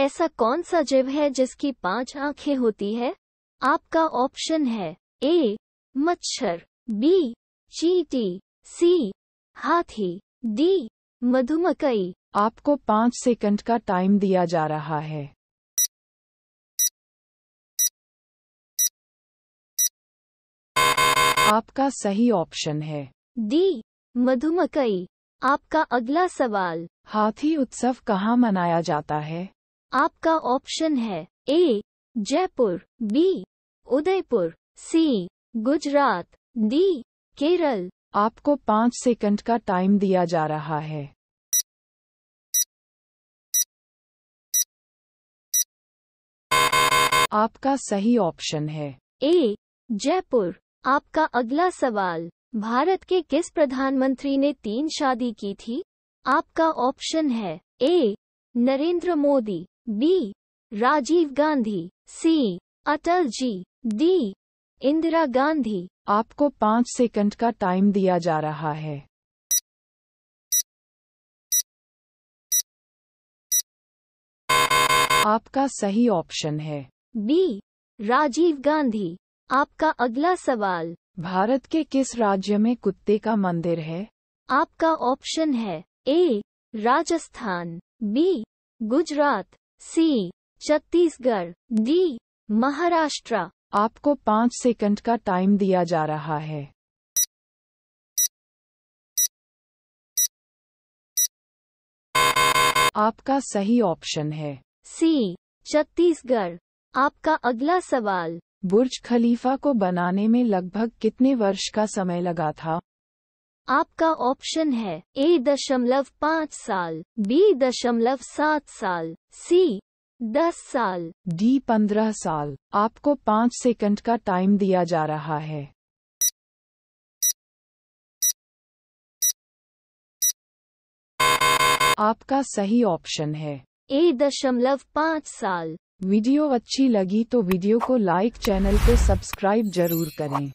ऐसा कौन सा जीव है जिसकी पांच आंखें होती है आपका ऑप्शन है ए मच्छर बी चीटी सी हाथी डी मधुमकई आपको पाँच सेकंड का टाइम दिया जा रहा है आपका सही ऑप्शन है डी मधुमकई आपका अगला सवाल हाथी उत्सव कहाँ मनाया जाता है आपका ऑप्शन है A Jaipur B Udaipur C Gujarat D Kerala आपको पाँच सेकंड का टाइम दिया जा रहा है आपका सही ऑप्शन है ए जयपुर आपका अगला सवाल भारत के किस प्रधानमंत्री ने तीन शादी की थी आपका ऑप्शन है A Narendra Modi B Rajiv Gandhi C Atal ji D Indira Gandhi आपको पाँच सेकंड का टाइम दिया जा रहा है आपका सही ऑप्शन है बी राजीव गांधी आपका अगला सवाल भारत के किस राज्य में कुत्ते का मंदिर है आपका ऑप्शन है A Rajasthan B Gujarat C Chhattisgarh D Maharashtra आपको पाँच सेकंड का टाइम दिया जा रहा है आपका सही ऑप्शन है सी छत्तीसगढ़ आपका अगला सवाल बुर्ज खलीफा को बनाने में लगभग कितने वर्ष का समय लगा था आपका ऑप्शन है ए दशमलव पाँच साल बी दशमलव सात साल सी दस साल डी पंद्रह साल आपको पाँच सेकंड का टाइम दिया जा रहा है आपका सही ऑप्शन है ए दशमलव पाँच साल वीडियो अच्छी लगी तो वीडियो को लाइक चैनल को सब्सक्राइब जरूर करें